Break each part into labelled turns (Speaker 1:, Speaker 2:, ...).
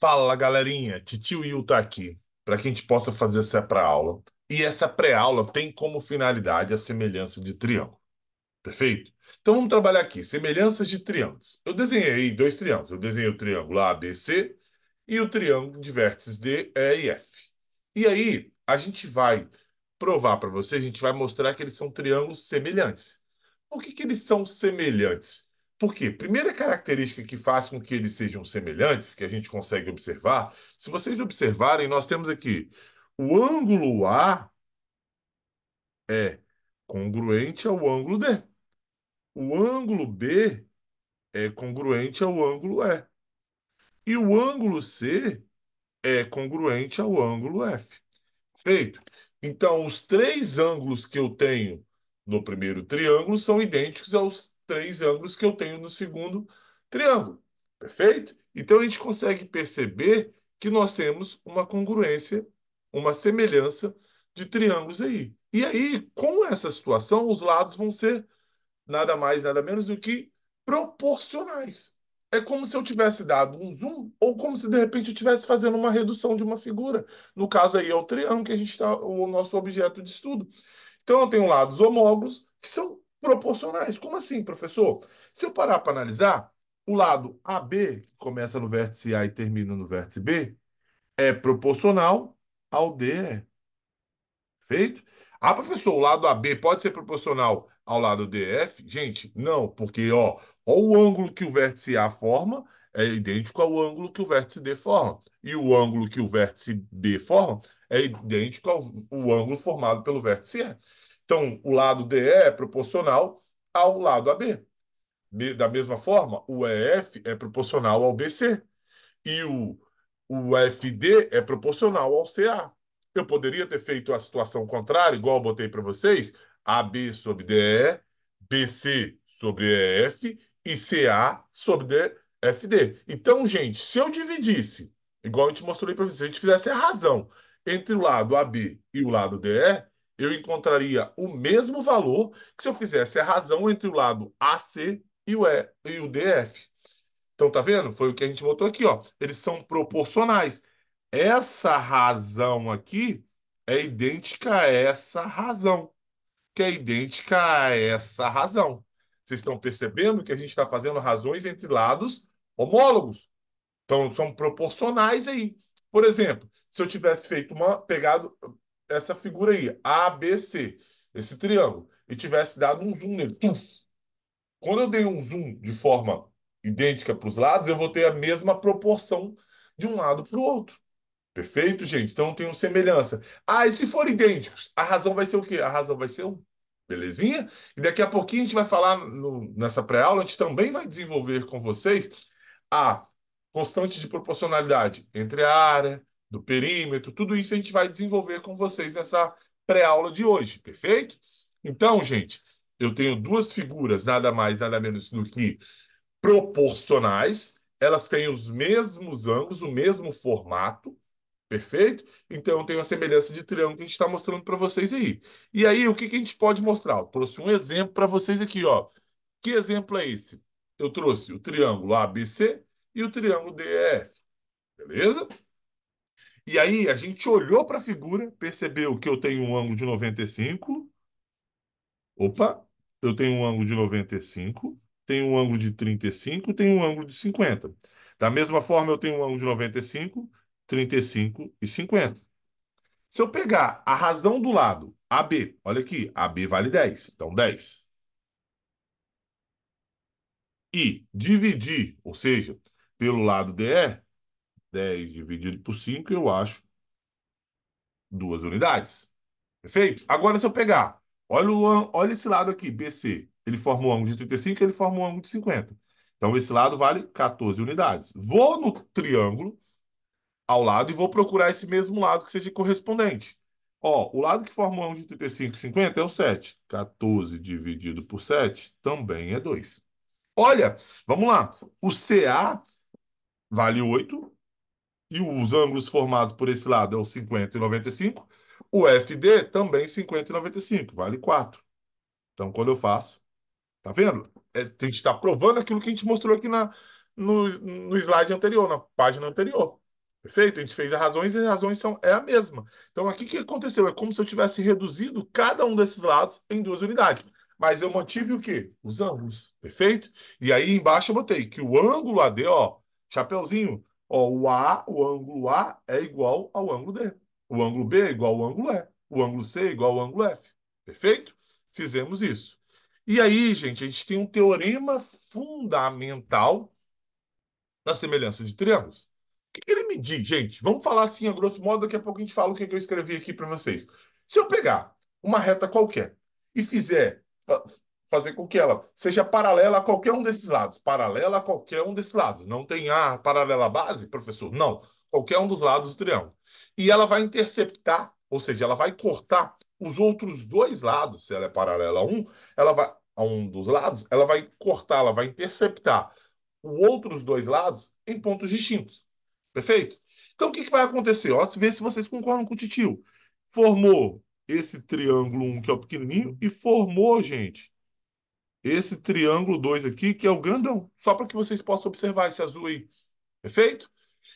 Speaker 1: Fala galerinha, Titio Will tá aqui para que a gente possa fazer essa pré-aula. E essa pré-aula tem como finalidade a semelhança de triângulo. Perfeito? Então vamos trabalhar aqui, semelhanças de triângulos. Eu desenhei dois triângulos. Eu desenhei o triângulo ABC e o triângulo de vértices D, E e F. E aí a gente vai provar para vocês, a gente vai mostrar que eles são triângulos semelhantes. Por que, que eles são semelhantes? Por quê? Primeira característica que faz com que eles sejam semelhantes, que a gente consegue observar, se vocês observarem, nós temos aqui o ângulo A é congruente ao ângulo D. O ângulo B é congruente ao ângulo E. E o ângulo C é congruente ao ângulo F. Feito. Então, os três ângulos que eu tenho no primeiro triângulo são idênticos aos três ângulos que eu tenho no segundo triângulo. Perfeito? Então a gente consegue perceber que nós temos uma congruência, uma semelhança de triângulos aí. E aí, com essa situação, os lados vão ser nada mais, nada menos do que proporcionais. É como se eu tivesse dado um zoom, ou como se de repente eu estivesse fazendo uma redução de uma figura. No caso aí é o triângulo que a gente está, o nosso objeto de estudo. Então eu tenho lados homólogos que são proporcionais. Como assim, professor? Se eu parar para analisar, o lado AB, que começa no vértice A e termina no vértice B, é proporcional ao DE. É. feito Ah, professor, o lado AB pode ser proporcional ao lado DF? Gente, não, porque ó, ó, o ângulo que o vértice A forma é idêntico ao ângulo que o vértice D forma. E o ângulo que o vértice B forma é idêntico ao ângulo formado pelo vértice E. Então, o lado DE é proporcional ao lado AB. Da mesma forma, o EF é proporcional ao BC e o, o FD é proporcional ao CA. Eu poderia ter feito a situação contrária, igual eu botei para vocês, AB sobre DE, BC sobre EF e CA sobre DFD. Então, gente, se eu dividisse, igual eu te mostrei para vocês, se a gente fizesse a razão entre o lado AB e o lado DE, eu encontraria o mesmo valor que se eu fizesse a razão entre o lado AC e o, e, e o DF. Então, tá vendo? Foi o que a gente botou aqui, ó. Eles são proporcionais. Essa razão aqui é idêntica a essa razão, que é idêntica a essa razão. Vocês estão percebendo que a gente está fazendo razões entre lados homólogos. Então, são proporcionais aí. Por exemplo, se eu tivesse feito uma pegado, essa figura aí, ABC, esse triângulo, e tivesse dado um zoom nele. Tuf. Quando eu dei um zoom de forma idêntica para os lados, eu vou ter a mesma proporção de um lado para o outro. Perfeito, gente? Então tem tenho semelhança. Ah, e se for idênticos, a razão vai ser o quê? A razão vai ser um. Belezinha? E daqui a pouquinho a gente vai falar no, nessa pré-aula, a gente também vai desenvolver com vocês a constante de proporcionalidade entre a área, do perímetro, tudo isso a gente vai desenvolver com vocês nessa pré-aula de hoje, perfeito? Então, gente, eu tenho duas figuras, nada mais, nada menos do que proporcionais. Elas têm os mesmos ângulos, o mesmo formato, perfeito? Então, eu tenho a semelhança de triângulo que a gente está mostrando para vocês aí. E aí, o que, que a gente pode mostrar? Eu trouxe um exemplo para vocês aqui, ó. Que exemplo é esse? Eu trouxe o triângulo ABC e o triângulo DEF, beleza? E aí a gente olhou para a figura, percebeu que eu tenho um ângulo de 95. Opa, eu tenho um ângulo de 95, tenho um ângulo de 35, tenho um ângulo de 50. Da mesma forma, eu tenho um ângulo de 95, 35 e 50. Se eu pegar a razão do lado AB, olha aqui, AB vale 10, então 10. E dividir, ou seja, pelo lado DE, 10 dividido por 5, eu acho duas unidades. Perfeito? Agora, se eu pegar, olha, o, olha esse lado aqui, BC. Ele forma um ângulo de 35, ele forma um ângulo de 50. Então, esse lado vale 14 unidades. Vou no triângulo ao lado e vou procurar esse mesmo lado que seja correspondente. Ó, o lado que forma um ângulo de 35 e 50 é o 7. 14 dividido por 7 também é 2. Olha, vamos lá. O CA vale 8, e os ângulos formados por esse lado é o 50 e 95, o FD também 50 e 95, vale 4. Então, quando eu faço, tá vendo? É, a gente está provando aquilo que a gente mostrou aqui na, no, no slide anterior, na página anterior. Perfeito? A gente fez as razões e as razões são, é a mesma. Então, aqui o que aconteceu? É como se eu tivesse reduzido cada um desses lados em duas unidades. Mas eu mantive o quê? Os ângulos. Perfeito? E aí embaixo eu botei que o ângulo AD, ó, chapeuzinho, Ó, o A, o ângulo A é igual ao ângulo D. O ângulo B é igual ao ângulo E. O ângulo C é igual ao ângulo F. Perfeito? Fizemos isso. E aí, gente, a gente tem um teorema fundamental da semelhança de triângulos. O que, ele me diz, gente? Vamos falar assim, a grosso modo, daqui a pouco a gente fala o que eu escrevi aqui para vocês. Se eu pegar uma reta qualquer e fizer fazer com que ela seja paralela a qualquer um desses lados, paralela a qualquer um desses lados. Não tem a paralela base, professor? Não. Qualquer um dos lados do triângulo. E ela vai interceptar, ou seja, ela vai cortar os outros dois lados, se ela é paralela a um, ela vai a um dos lados, ela vai cortar, ela vai interceptar os outros dois lados em pontos distintos. Perfeito? Então o que, que vai acontecer? Ó, vê se vocês concordam com o titio. Formou esse triângulo 1, um, que é o pequenininho, e formou, gente, esse triângulo 2 aqui, que é o grandão, só para que vocês possam observar esse azul aí. Perfeito?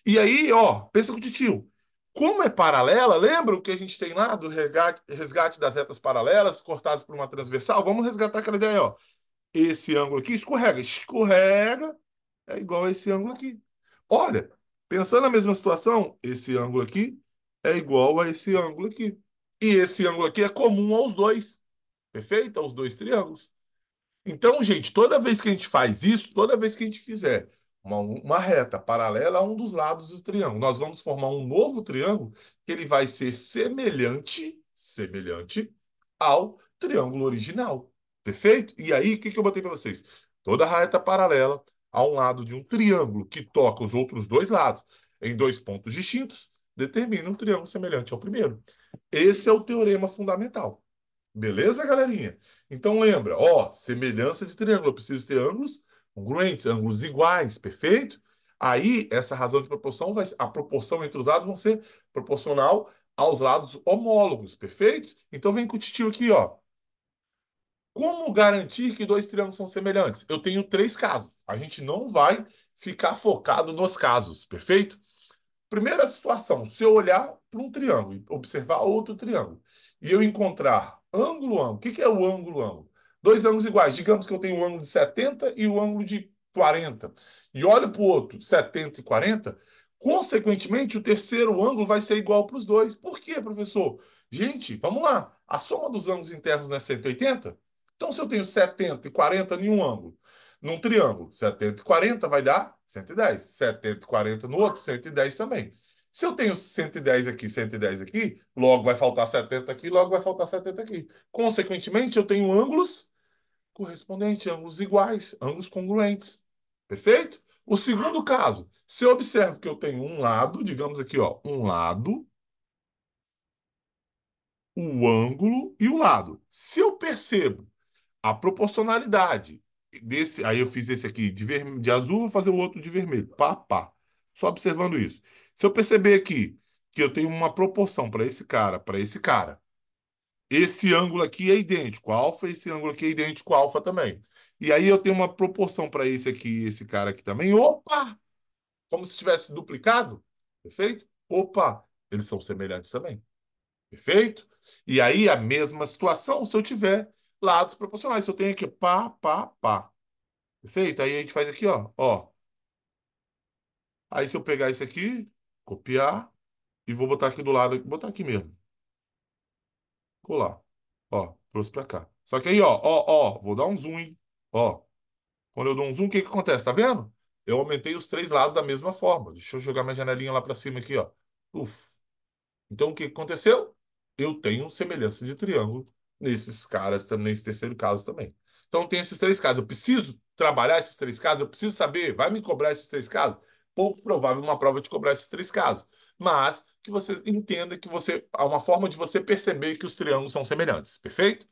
Speaker 1: E aí, ó, pensa com o titio. Como é paralela, lembra o que a gente tem lá do resgate das retas paralelas cortadas por uma transversal? Vamos resgatar aquela ideia, ó. Esse ângulo aqui escorrega, escorrega, é igual a esse ângulo aqui. Olha, pensando na mesma situação, esse ângulo aqui é igual a esse ângulo aqui. E esse ângulo aqui é comum aos dois. Perfeito? Aos dois triângulos. Então, gente, toda vez que a gente faz isso, toda vez que a gente fizer uma, uma reta paralela a um dos lados do triângulo, nós vamos formar um novo triângulo que ele vai ser semelhante, semelhante ao triângulo original. Perfeito? E aí, o que, que eu botei para vocês? Toda reta paralela a um lado de um triângulo que toca os outros dois lados em dois pontos distintos, determina um triângulo semelhante ao primeiro. Esse é o teorema fundamental. Beleza, galerinha? Então lembra, ó, semelhança de triângulo. Eu preciso ter ângulos congruentes, ângulos iguais, perfeito? Aí, essa razão de proporção, vai, a proporção entre os lados vão ser proporcional aos lados homólogos, perfeito? Então vem com o titio aqui, ó. Como garantir que dois triângulos são semelhantes? Eu tenho três casos. A gente não vai ficar focado nos casos, perfeito? Primeira situação, se eu olhar para um triângulo e observar outro triângulo e eu encontrar ângulo ângulo, o que, que é o ângulo ângulo? Dois ângulos iguais. Digamos que eu tenho o um ângulo de 70 e o um ângulo de 40. E olho para o outro, 70 e 40. Consequentemente, o terceiro ângulo vai ser igual para os dois. Por quê, professor? Gente, vamos lá. A soma dos ângulos internos não é 180? Então, se eu tenho 70 e 40 em um ângulo, num triângulo, 70 e 40 vai dar 110. 70 e 40 no outro, 110 também. Se eu tenho 110 aqui, 110 aqui, logo vai faltar 70 aqui, logo vai faltar 70 aqui. Consequentemente, eu tenho ângulos correspondentes, ângulos iguais, ângulos congruentes. Perfeito? O segundo caso, se eu observo que eu tenho um lado, digamos aqui, ó, um lado, o ângulo e o lado. Se eu percebo a proporcionalidade desse, aí eu fiz esse aqui de, de azul, vou fazer o outro de vermelho, pá, pá. Só observando isso. Se eu perceber aqui que eu tenho uma proporção para esse cara, para esse cara, esse ângulo aqui é idêntico ao alfa, esse ângulo aqui é idêntico ao alfa também. E aí eu tenho uma proporção para esse aqui e esse cara aqui também. Opa! Como se tivesse duplicado. Perfeito? Opa! Eles são semelhantes também. Perfeito? E aí a mesma situação se eu tiver lados proporcionais. Se eu tenho aqui pá, pá, pá. Perfeito? Aí a gente faz aqui, ó. ó. Aí se eu pegar isso aqui, Copiar e vou botar aqui do lado, botar aqui mesmo. Colar. Ó, trouxe para cá. Só que aí, ó, ó, ó, vou dar um zoom, hein? Ó. Quando eu dou um zoom, o que que acontece? Tá vendo? Eu aumentei os três lados da mesma forma. Deixa eu jogar minha janelinha lá para cima aqui, ó. Uf. Então, o que aconteceu? Eu tenho semelhança de triângulo nesses caras também, nesse terceiro caso também. Então, tem esses três casos. Eu preciso trabalhar esses três casos? Eu preciso saber, vai me cobrar esses três casos? pouco provável uma prova te cobrar esses três casos, mas que você entenda que você há uma forma de você perceber que os triângulos são semelhantes, perfeito?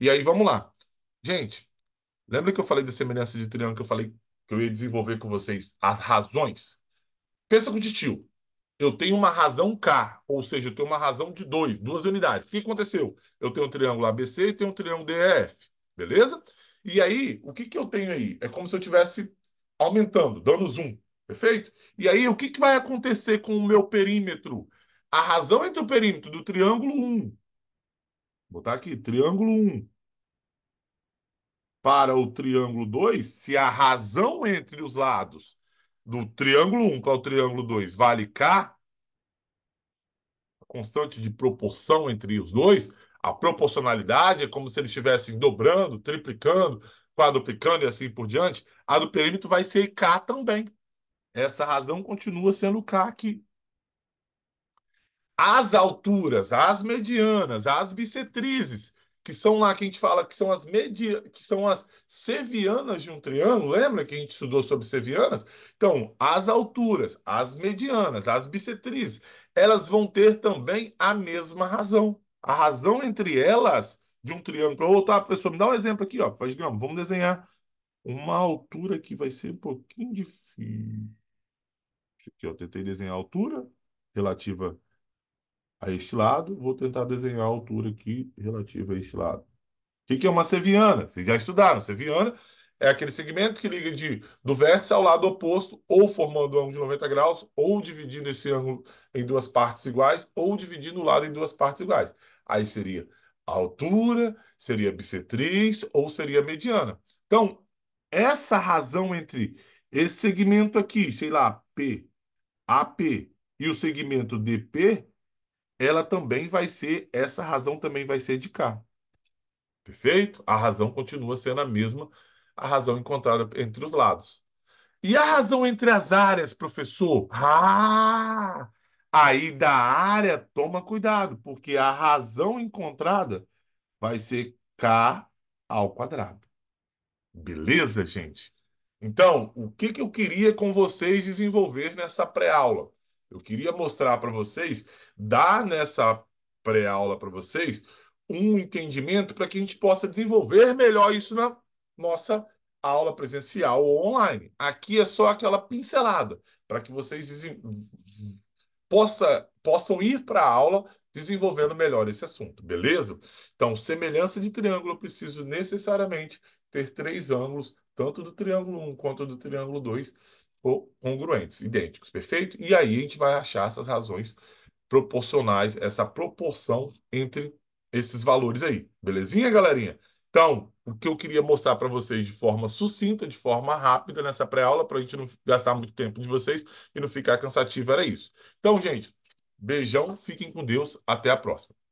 Speaker 1: E aí vamos lá. Gente, lembra que eu falei de semelhança de triângulo que eu falei que eu ia desenvolver com vocês as razões? Pensa com o tio. Eu tenho uma razão K, ou seja, eu tenho uma razão de 2, duas unidades. O que aconteceu? Eu tenho um triângulo ABC e tenho um triângulo DEF, beleza? E aí, o que, que eu tenho aí? É como se eu estivesse aumentando, dando zoom. Perfeito? E aí, o que, que vai acontecer com o meu perímetro? A razão entre o perímetro do triângulo 1, vou botar aqui, triângulo 1, para o triângulo 2, se a razão entre os lados do triângulo 1 para o triângulo 2 vale K, a constante de proporção entre os dois, a proporcionalidade é como se eles estivessem dobrando, triplicando, quadruplicando e assim por diante, a do perímetro vai ser K também essa razão continua sendo o craque As alturas, as medianas, as bissetrizes, que são lá que a gente fala que são as media, que são as sevianas de um triângulo, lembra que a gente estudou sobre sevianas? Então, as alturas, as medianas, as bissetrizes, elas vão ter também a mesma razão. A razão entre elas de um triângulo para outro, ah, professor, me dá um exemplo aqui, ó, digamos, vamos desenhar uma altura que vai ser um pouquinho difícil que eu tentei desenhar a altura relativa a este lado. Vou tentar desenhar a altura aqui relativa a este lado. O que, que é uma seviana? Vocês já estudaram. Seviana é aquele segmento que liga de, do vértice ao lado oposto, ou formando um ângulo de 90 graus, ou dividindo esse ângulo em duas partes iguais, ou dividindo o lado em duas partes iguais. Aí seria a altura, seria a bissetriz ou seria a mediana. Então, essa razão entre esse segmento aqui, sei lá, P, AP e o segmento DP, ela também vai ser, essa razão também vai ser de K. Perfeito? A razão continua sendo a mesma, a razão encontrada entre os lados. E a razão entre as áreas, professor? Ah! Aí da área, toma cuidado, porque a razão encontrada vai ser K ao quadrado. Beleza, gente? Então, o que, que eu queria com vocês desenvolver nessa pré-aula? Eu queria mostrar para vocês, dar nessa pré-aula para vocês, um entendimento para que a gente possa desenvolver melhor isso na nossa aula presencial ou online. Aqui é só aquela pincelada para que vocês possa, possam ir para a aula desenvolvendo melhor esse assunto, beleza? Então, semelhança de triângulo, eu preciso necessariamente ter três ângulos tanto do triângulo 1 quanto do triângulo 2, ou congruentes, idênticos, perfeito? E aí a gente vai achar essas razões proporcionais, essa proporção entre esses valores aí. Belezinha, galerinha? Então, o que eu queria mostrar para vocês de forma sucinta, de forma rápida nessa pré-aula, para a gente não gastar muito tempo de vocês e não ficar cansativo, era isso. Então, gente, beijão, fiquem com Deus, até a próxima.